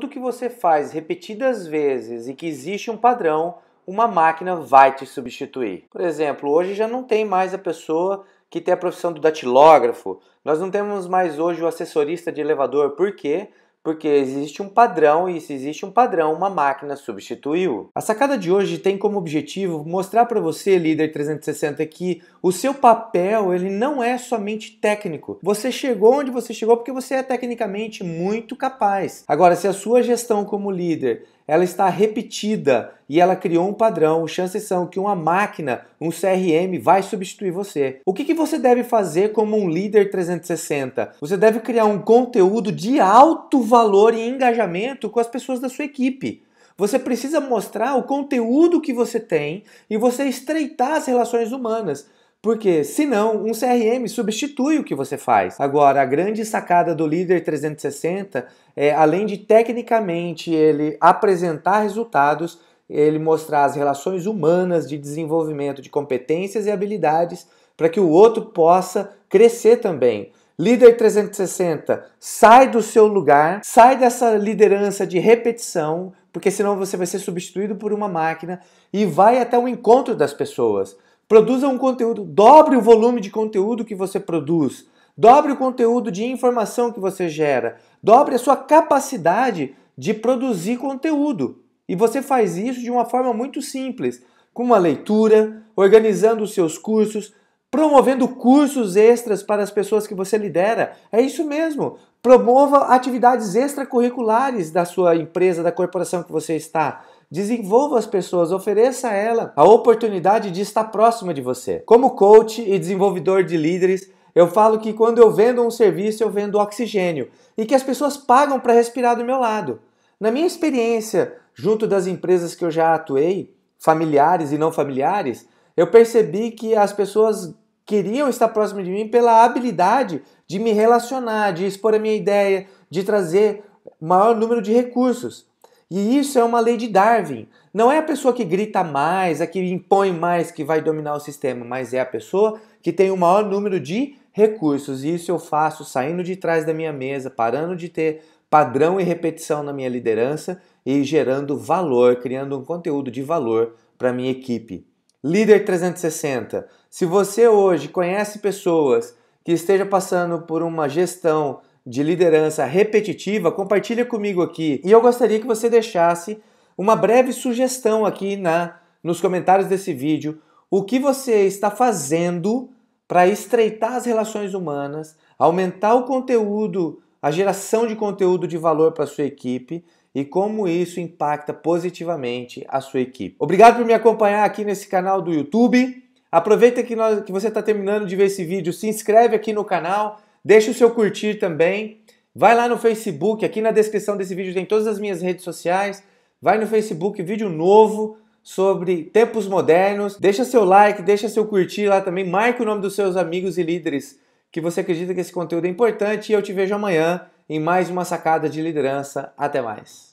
Tudo que você faz repetidas vezes e que existe um padrão, uma máquina vai te substituir. Por exemplo, hoje já não tem mais a pessoa que tem a profissão do datilógrafo, nós não temos mais hoje o assessorista de elevador, por quê? porque existe um padrão e se existe um padrão, uma máquina substituiu. A sacada de hoje tem como objetivo mostrar para você, líder 360, que o seu papel ele não é somente técnico. Você chegou onde você chegou porque você é tecnicamente muito capaz. Agora, se a sua gestão como líder ela está repetida e ela criou um padrão. Chances são que uma máquina, um CRM, vai substituir você. O que, que você deve fazer como um líder 360? Você deve criar um conteúdo de alto valor e engajamento com as pessoas da sua equipe. Você precisa mostrar o conteúdo que você tem e você estreitar as relações humanas. Porque, senão, um CRM substitui o que você faz. Agora, a grande sacada do líder 360 é, além de tecnicamente ele apresentar resultados, ele mostrar as relações humanas de desenvolvimento de competências e habilidades para que o outro possa crescer também. Líder 360, sai do seu lugar, sai dessa liderança de repetição, porque senão você vai ser substituído por uma máquina e vai até o encontro das pessoas. Produza um conteúdo, dobre o volume de conteúdo que você produz, dobre o conteúdo de informação que você gera, dobre a sua capacidade de produzir conteúdo. E você faz isso de uma forma muito simples, com uma leitura, organizando os seus cursos, promovendo cursos extras para as pessoas que você lidera. É isso mesmo. Promova atividades extracurriculares da sua empresa, da corporação que você está. Desenvolva as pessoas, ofereça a ela a oportunidade de estar próxima de você. Como coach e desenvolvedor de líderes, eu falo que quando eu vendo um serviço, eu vendo oxigênio e que as pessoas pagam para respirar do meu lado. Na minha experiência, junto das empresas que eu já atuei, familiares e não familiares, eu percebi que as pessoas queriam estar próximas de mim pela habilidade de me relacionar, de expor a minha ideia, de trazer maior número de recursos. E isso é uma lei de Darwin. Não é a pessoa que grita mais, a é que impõe mais que vai dominar o sistema, mas é a pessoa que tem o maior número de recursos. E isso eu faço saindo de trás da minha mesa, parando de ter padrão e repetição na minha liderança e gerando valor, criando um conteúdo de valor para minha equipe. Líder 360. Se você hoje conhece pessoas que esteja passando por uma gestão de liderança repetitiva, compartilha comigo aqui. E eu gostaria que você deixasse uma breve sugestão aqui na nos comentários desse vídeo, o que você está fazendo para estreitar as relações humanas, aumentar o conteúdo, a geração de conteúdo de valor para sua equipe e como isso impacta positivamente a sua equipe. Obrigado por me acompanhar aqui nesse canal do YouTube. Aproveita que, nós, que você está terminando de ver esse vídeo, se inscreve aqui no canal Deixa o seu curtir também. Vai lá no Facebook, aqui na descrição desse vídeo tem todas as minhas redes sociais. Vai no Facebook, vídeo novo sobre tempos modernos. Deixa seu like, deixa seu curtir lá também. Marque o nome dos seus amigos e líderes que você acredita que esse conteúdo é importante. E eu te vejo amanhã em mais uma sacada de liderança. Até mais.